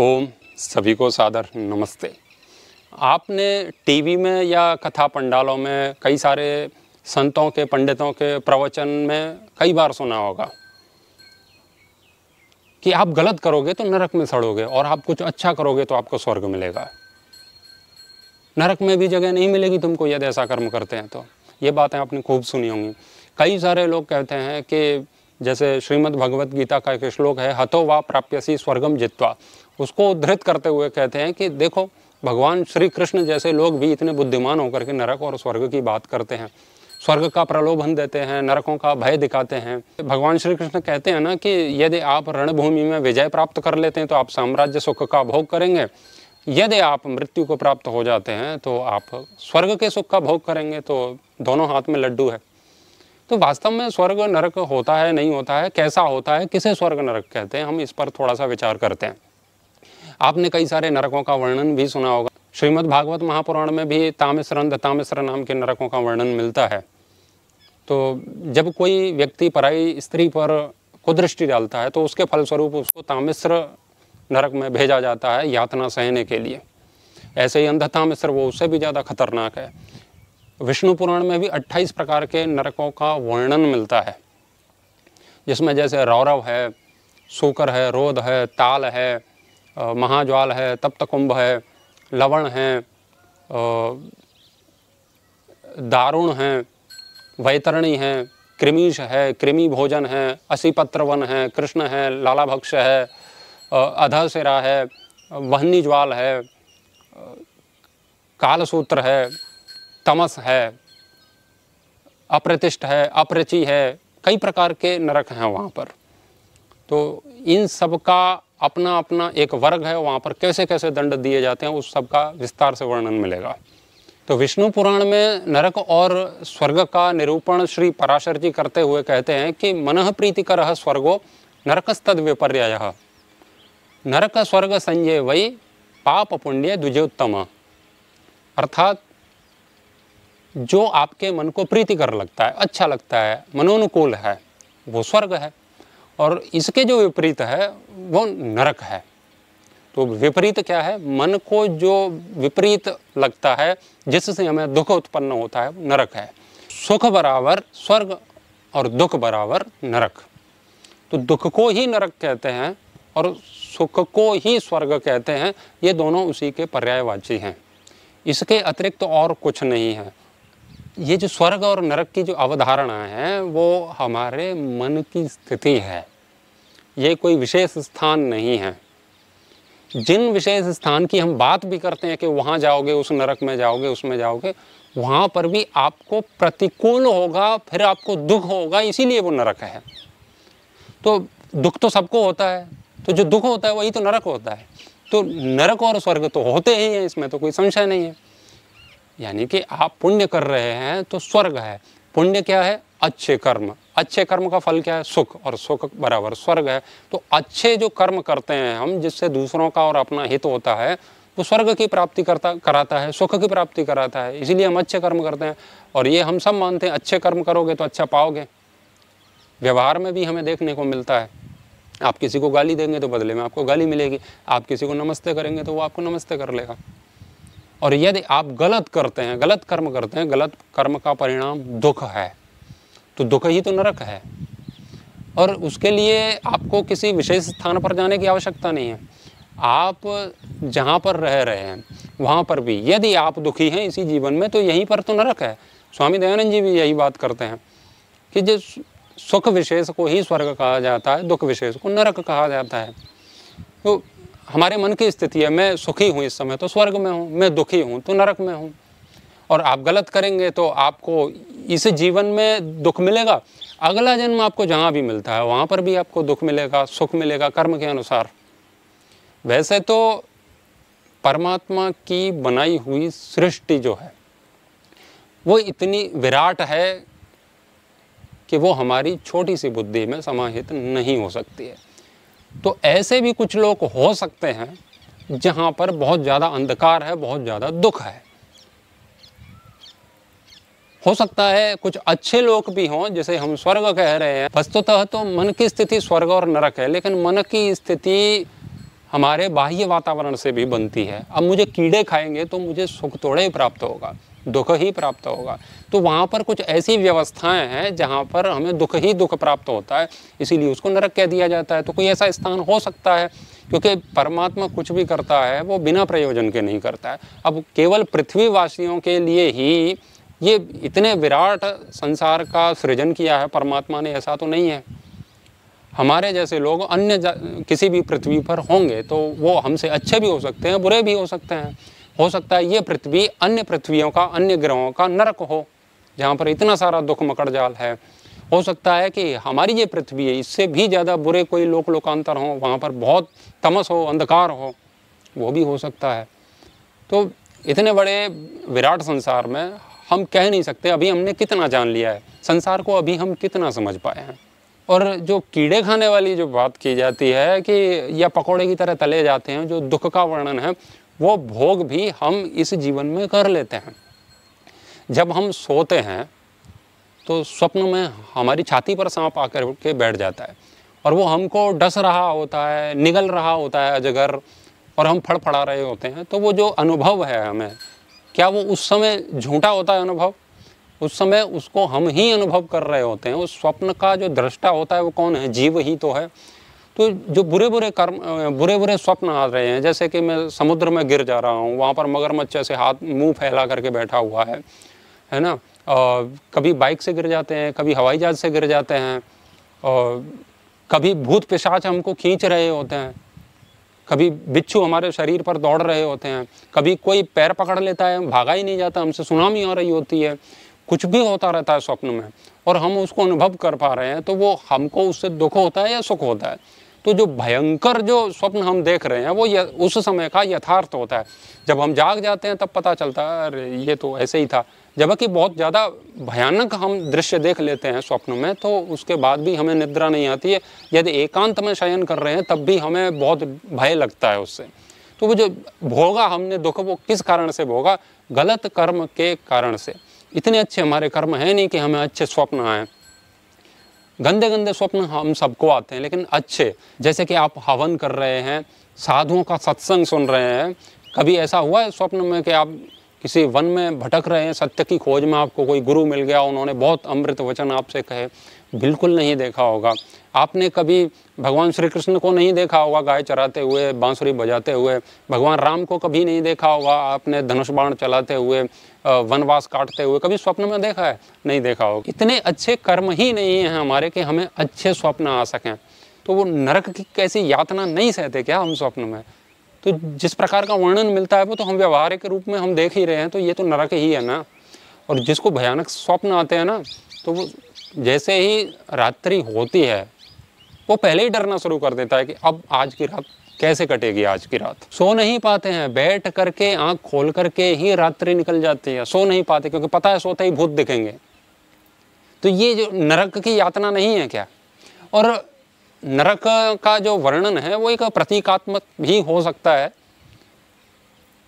ओम सभी को सादर नमस्ते आपने टीवी में या कथा पंडालों में कई सारे संतों के पंडितों के प्रवचन में कई बार सुना होगा कि आप गलत करोगे तो नरक में सड़ोगे और आप कुछ अच्छा करोगे तो आपको स्वर्ग मिलेगा नरक में भी जगह नहीं मिलेगी तुमको यदि ऐसा कर्म करते हैं तो ये बातें आपने खूब सुनी होंगी कई सारे लोग कहते हैं कि जैसे श्रीमद् भगवत गीता का एक श्लोक है हतो वा प्राप्यसी स्वर्गम जित्वा उसको उद्धृत करते हुए कहते हैं कि देखो भगवान श्री कृष्ण जैसे लोग भी इतने बुद्धिमान होकर के नरक और स्वर्ग की बात करते हैं स्वर्ग का प्रलोभन देते हैं नरकों का भय दिखाते हैं भगवान श्री कृष्ण कहते हैं ना कि यदि आप रणभूमि में विजय प्राप्त कर लेते हैं तो आप साम्राज्य सुख का भोग करेंगे यदि आप मृत्यु को प्राप्त हो जाते हैं तो आप स्वर्ग के सुख का भोग करेंगे तो दोनों हाथ में लड्डू है तो वास्तव में स्वर्ग नरक होता है नहीं होता है कैसा होता है किसे स्वर्ग नरक कहते हैं हम इस पर थोड़ा सा विचार करते हैं आपने कई सारे नरकों का वर्णन भी सुना होगा श्रीमद् भागवत महापुराण में भी तामेश्वरंध तामिश्र नाम के नरकों का वर्णन मिलता है तो जब कोई व्यक्ति पराई स्त्री पर कुदृष्टि डालता है तो उसके फलस्वरूप उसको तामिश्र नरक में भेजा जाता है यातना सहने के लिए ऐसे ही अंधता वो उससे भी ज़्यादा खतरनाक है विष्णु पुराण में भी 28 प्रकार के नरकों का वर्णन मिलता है जिसमें जैसे रौरव है सूकर है रोध है ताल है महाज्वाल है तप्त कुंभ है लवण हैं दारुण हैं वैतरणी हैं कृमीश है कृमि भोजन है असीपत्रवन है कृष्ण है लाला भक्ष है अधसिरा है वहनी ज्वाल है कालसूत्र है तमस है अप्रतिष्ठ है अप्रचि है कई प्रकार के नरक हैं वहाँ पर तो इन सब का अपना अपना एक वर्ग है वहाँ पर कैसे कैसे दंड दिए जाते हैं उस सब का विस्तार से वर्णन मिलेगा तो विष्णु पुराण में नरक और स्वर्ग का निरूपण श्री पराशर जी करते हुए कहते हैं कि मन प्रीति कर स्वर्गो नरकस्तद विपर्य नरक स्वर्ग संजय वही पाप पुण्य द्विजोत्तम अर्थात जो आपके मन को प्रीति कर लगता है अच्छा लगता है मनोनुकूल है वो स्वर्ग है और इसके जो विपरीत है वो नरक है तो विपरीत क्या है मन को जो विपरीत लगता है जिससे हमें दुख उत्पन्न होता है नरक है सुख बराबर स्वर्ग और दुख बराबर नरक तो दुख को ही नरक कहते हैं और सुख को ही स्वर्ग कहते हैं ये दोनों उसी के पर्यायवाची हैं इसके अतिरिक्त तो और कुछ नहीं है ये जो स्वर्ग और नरक की जो अवधारणा है वो हमारे मन की स्थिति है ये कोई विशेष स्थान नहीं है जिन विशेष स्थान की हम बात भी करते हैं कि वहाँ जाओगे उस नरक में जाओगे उसमें जाओगे वहाँ पर भी आपको प्रतिकूल होगा फिर आपको दुख होगा इसीलिए वो नरक है तो दुख तो सबको होता है तो जो दुख होता है वही तो नरक होता है तो नरक और स्वर्ग तो होते ही हैं इसमें तो कोई संशय नहीं है यानी कि आप पुण्य कर रहे हैं तो स्वर्ग है पुण्य क्या है अच्छे कर्म अच्छे कर्म का फल क्या है सुख और सुख बराबर स्वर्ग है तो अच्छे जो कर्म करते हैं हम जिससे दूसरों का और अपना हित होता है वो स्वर्ग की प्राप्ति करता कराता है सुख की प्राप्ति कराता है इसीलिए हम अच्छे कर्म करते हैं और ये हम सब मानते हैं अच्छे कर्म करोगे तो अच्छा पाओगे व्यवहार में भी हमें देखने को मिलता है आप किसी को गाली देंगे तो बदले में आपको गाली मिलेगी आप किसी को नमस्ते करेंगे तो वो आपको नमस्ते कर लेगा और यदि आप गलत करते हैं गलत कर्म करते हैं गलत कर्म का परिणाम दुख है तो दुख ही तो नरक है और उसके लिए आपको किसी विशेष स्थान पर जाने की आवश्यकता नहीं है आप जहाँ पर रह रहे हैं वहाँ पर भी यदि आप दुखी हैं इसी जीवन में तो यहीं पर तो नरक है स्वामी दयानंद जी भी यही बात करते हैं कि जिस सुख विशेष को ही स्वर्ग कहा जाता है दुख विशेष को नरक कहा जाता है तो हमारे मन की स्थिति है मैं सुखी हूँ इस समय तो स्वर्ग में हूँ मैं दुखी हूँ तो नरक में हूँ और आप गलत करेंगे तो आपको इस जीवन में दुख मिलेगा अगला जन्म आपको जहाँ भी मिलता है वहाँ पर भी आपको दुख मिलेगा सुख मिलेगा कर्म के अनुसार वैसे तो परमात्मा की बनाई हुई सृष्टि जो है वो इतनी विराट है कि वो हमारी छोटी सी बुद्धि में समाहित नहीं हो सकती है तो ऐसे भी कुछ लोग हो सकते हैं जहाँ पर बहुत ज़्यादा अंधकार है बहुत ज़्यादा दुख है हो सकता है कुछ अच्छे लोग भी हों जैसे हम स्वर्ग कह रहे हैं वस्तुतः तो मन की स्थिति स्वर्ग और नरक है लेकिन मन की स्थिति हमारे बाह्य वातावरण से भी बनती है अब मुझे कीड़े खाएंगे तो मुझे सुख तोड़े प्राप्त होगा दुख ही प्राप्त होगा तो वहाँ पर कुछ ऐसी व्यवस्थाएं हैं जहाँ पर हमें दुख ही दुख प्राप्त होता है इसीलिए उसको नरक कह दिया जाता है तो कोई ऐसा स्थान हो सकता है क्योंकि परमात्मा कुछ भी करता है वो बिना प्रयोजन के नहीं करता है अब केवल पृथ्वीवासियों के लिए ही ये इतने विराट संसार का सृजन किया है परमात्मा ने ऐसा तो नहीं है हमारे जैसे लोग अन्य किसी भी पृथ्वी पर होंगे तो वो हमसे अच्छे भी हो सकते हैं बुरे भी हो सकते हैं हो सकता है ये पृथ्वी अन्य पृथ्वियों का अन्य ग्रहों का नरक हो जहाँ पर इतना सारा दुख मकड़ जाल है हो सकता है कि हमारी ये पृथ्वी है इससे भी ज़्यादा बुरे कोई लोक लोकांतर हों वहाँ पर बहुत तमस हो अंधकार हो वो भी हो सकता है तो इतने बड़े विराट संसार में हम कह नहीं सकते अभी हमने कितना जान लिया है संसार को अभी हम कितना समझ पाए हैं और जो कीड़े खाने वाली जो बात की जाती है कि या पकोड़े की तरह तले जाते हैं जो दुख का वर्णन है वो भोग भी हम इस जीवन में कर लेते हैं जब हम सोते हैं तो स्वप्न में हमारी छाती पर सांप आकर के बैठ जाता है और वो हमको डस रहा होता है निगल रहा होता है अजगर और हम फड़फड़ा रहे होते हैं तो वो जो अनुभव है हमें क्या वो उस समय झूठा होता है अनुभव उस समय उसको हम ही अनुभव कर रहे होते हैं उस स्वप्न का जो दृष्टा होता है वो कौन है जीव ही तो है तो जो बुरे बुरे कर्म बुरे बुरे स्वप्न आ रहे हैं जैसे कि मैं समुद्र में गिर जा रहा हूँ वहाँ पर मगरमच्छ से हाथ मुंह फैला करके बैठा हुआ है है ना और कभी बाइक से गिर जाते हैं कभी हवाई जहाज से गिर जाते हैं और कभी भूत पिशाच हमको खींच रहे होते हैं कभी बिच्छू हमारे शरीर पर दौड़ रहे होते हैं कभी कोई पैर पकड़ लेता है भागा ही नहीं जाता हमसे सुनामी आ रही होती है कुछ भी होता रहता है स्वप्न में और हम उसको अनुभव कर पा रहे हैं तो वो हमको उससे दुख होता है या सुख होता है तो जो भयंकर जो स्वप्न हम देख रहे हैं वो ये उस समय का यथार्थ होता है जब हम जाग जाते हैं तब पता चलता है अरे ये तो ऐसे ही था जबकि बहुत ज़्यादा भयानक हम दृश्य देख लेते हैं स्वप्न में तो उसके बाद भी हमें निद्रा नहीं आती है यदि एकांत में शयन कर रहे हैं तब भी हमें बहुत भय लगता है उससे तो वो जो भोगा हमने दुख वो किस कारण से भोगा गलत कर्म के कारण से इतने अच्छे हमारे कर्म हैं नहीं कि हमें अच्छे स्वप्न आएँ गंदे गंदे स्वप्न हम सबको आते हैं लेकिन अच्छे जैसे कि आप हवन कर रहे हैं साधुओं का सत्संग सुन रहे हैं कभी ऐसा हुआ है स्वप्न में कि आप किसी वन में भटक रहे हैं सत्य की खोज में आपको कोई गुरु मिल गया उन्होंने बहुत अमृत वचन आपसे कहे बिल्कुल नहीं देखा होगा आपने कभी भगवान श्री कृष्ण को नहीं देखा होगा गाय चराते हुए बांसुरी बजाते हुए भगवान राम को कभी नहीं देखा होगा आपने धनुष बाण चलाते हुए वनवास काटते हुए कभी स्वप्न में देखा है नहीं देखा होगा इतने अच्छे कर्म ही नहीं हैं हमारे कि हमें अच्छे स्वप्न आ सकें तो वो नरक की कैसी यातना नहीं सहते क्या हम स्वप्न में तो जिस प्रकार का वर्णन मिलता है वो तो हम व्यवहार के रूप में हम देख ही रहे हैं तो ये तो नरक ही है ना और जिसको भयानक स्वप्न आते हैं ना तो वो जैसे ही रात्रि होती है वो पहले ही डरना शुरू कर देता है कि अब आज की रात कैसे कटेगी आज की रात सो नहीं पाते हैं बैठ करके आंख खोल करके ही रात्रि निकल जाती है सो नहीं पाते क्योंकि पता है सोते ही भूत दिखेंगे तो ये जो नरक की यातना नहीं है क्या और नरक का जो वर्णन है वो एक प्रतीकात्मक भी हो सकता है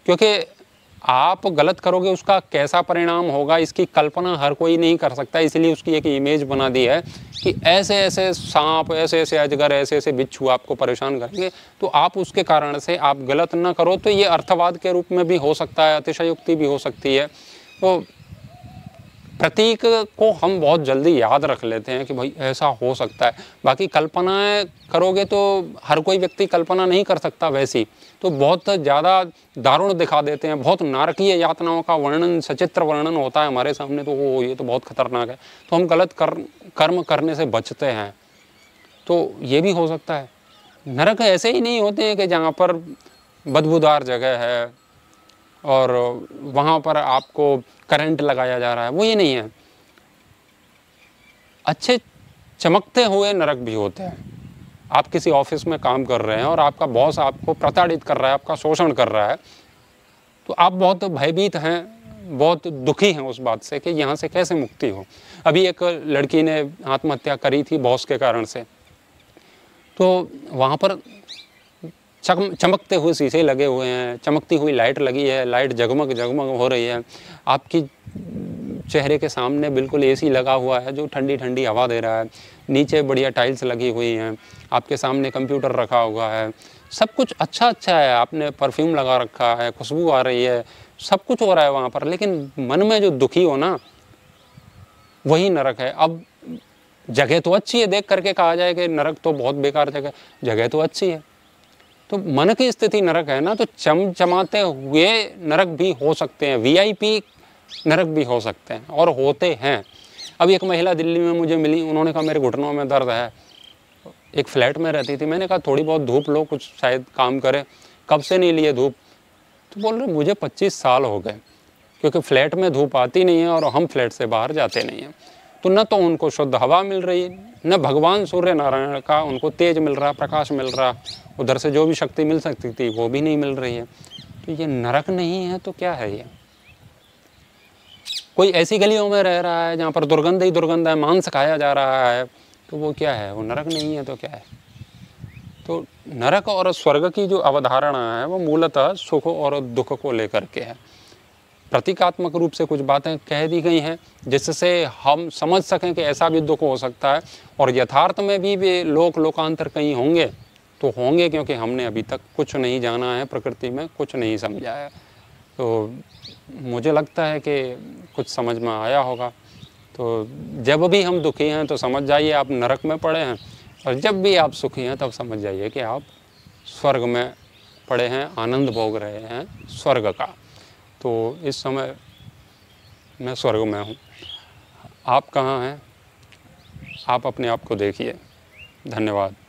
क्योंकि आप गलत करोगे उसका कैसा परिणाम होगा इसकी कल्पना हर कोई नहीं कर सकता इसलिए उसकी एक इमेज बना दी है कि ऐसे ऐसे सांप ऐसे ऐसे अजगर ऐसे ऐसे बिच्छू आपको परेशान करेंगे तो आप उसके कारण से आप गलत ना करो तो ये अर्थवाद के रूप में भी हो सकता है अतिशयुक्ति भी हो सकती है तो प्रतीक को हम बहुत जल्दी याद रख लेते हैं कि भाई ऐसा हो सकता है बाकी कल्पनाएं करोगे तो हर कोई व्यक्ति कल्पना नहीं कर सकता वैसी तो बहुत ज़्यादा दारुण दिखा देते हैं बहुत नारकीय यातनाओं का वर्णन सचित्र वर्णन होता है हमारे सामने तो वो ये तो बहुत खतरनाक है तो हम गलत कर, कर्म करने से बचते हैं तो ये भी हो सकता है नरक ऐसे ही नहीं होते हैं कि जहाँ पर बदबूदार जगह है और वहाँ पर आपको करंट लगाया जा रहा है वो ये नहीं है अच्छे चमकते हुए नरक भी होते हैं आप किसी ऑफिस में काम कर रहे हैं और आपका बॉस आपको प्रताड़ित कर रहा है आपका शोषण कर रहा है तो आप बहुत भयभीत हैं बहुत दुखी हैं उस बात से कि यहाँ से कैसे मुक्ति हो अभी एक लड़की ने आत्महत्या करी थी बॉस के कारण से तो वहाँ पर चम चमकते हुए शीशे लगे हुए हैं चमकती हुई लाइट लगी है लाइट जगमग जगमग हो रही है आपकी चेहरे के सामने बिल्कुल एसी लगा हुआ है जो ठंडी ठंडी हवा दे रहा है नीचे बढ़िया टाइल्स लगी हुई हैं आपके सामने कंप्यूटर रखा हुआ है सब कुछ अच्छा अच्छा है आपने परफ्यूम लगा रखा है खुशबू आ रही है सब कुछ हो रहा है वहाँ पर लेकिन मन में जो दुखी हो ना वही नरक है अब जगह तो अच्छी है देख करके कहा जाए कि नरक तो बहुत बेकार जगह जगह तो अच्छी है तो मन की स्थिति नरक है ना तो चमचमाते हुए नरक भी हो सकते हैं वीआईपी नरक भी हो सकते हैं और होते हैं अभी एक महिला दिल्ली में मुझे मिली उन्होंने कहा मेरे घुटनों में दर्द है एक फ्लैट में रहती थी मैंने कहा थोड़ी बहुत धूप लो कुछ शायद काम करे कब से नहीं लिए धूप तो बोल रहे मुझे 25 साल हो गए क्योंकि फ्लैट में धूप आती नहीं है और हम फ्लैट से बाहर जाते नहीं हैं तो न तो उनको शुद्ध हवा मिल रही न भगवान सूर्य नारायण का उनको तेज मिल रहा प्रकाश मिल रहा उधर से जो भी शक्ति मिल सकती थी वो भी नहीं मिल रही है तो ये नरक नहीं है तो क्या है ये कोई ऐसी गलियों में रह रहा है जहाँ पर दुर्गंध ही दुर्गंध है मांस खाया जा रहा है तो वो क्या है वो नरक नहीं है तो क्या है तो नरक और स्वर्ग की जो अवधारणा है वो मूलतः सुख और दुख को लेकर के है प्रतीकात्मक रूप से कुछ बातें कह दी गई हैं जिससे हम समझ सकें कि ऐसा भी दुख हो सकता है और यथार्थ में भी, वे लोक लोकांतर कहीं होंगे तो होंगे क्योंकि हमने अभी तक कुछ नहीं जाना है प्रकृति में कुछ नहीं समझा है तो मुझे लगता है कि कुछ समझ में आया होगा तो जब भी हम दुखी हैं तो समझ जाइए आप नरक में पड़े हैं और जब भी आप सुखी हैं तब समझ जाइए कि आप स्वर्ग में पड़े हैं आनंद भोग रहे हैं स्वर्ग का तो इस समय मैं स्वर्ग में हूँ आप कहाँ हैं आप अपने आप को देखिए धन्यवाद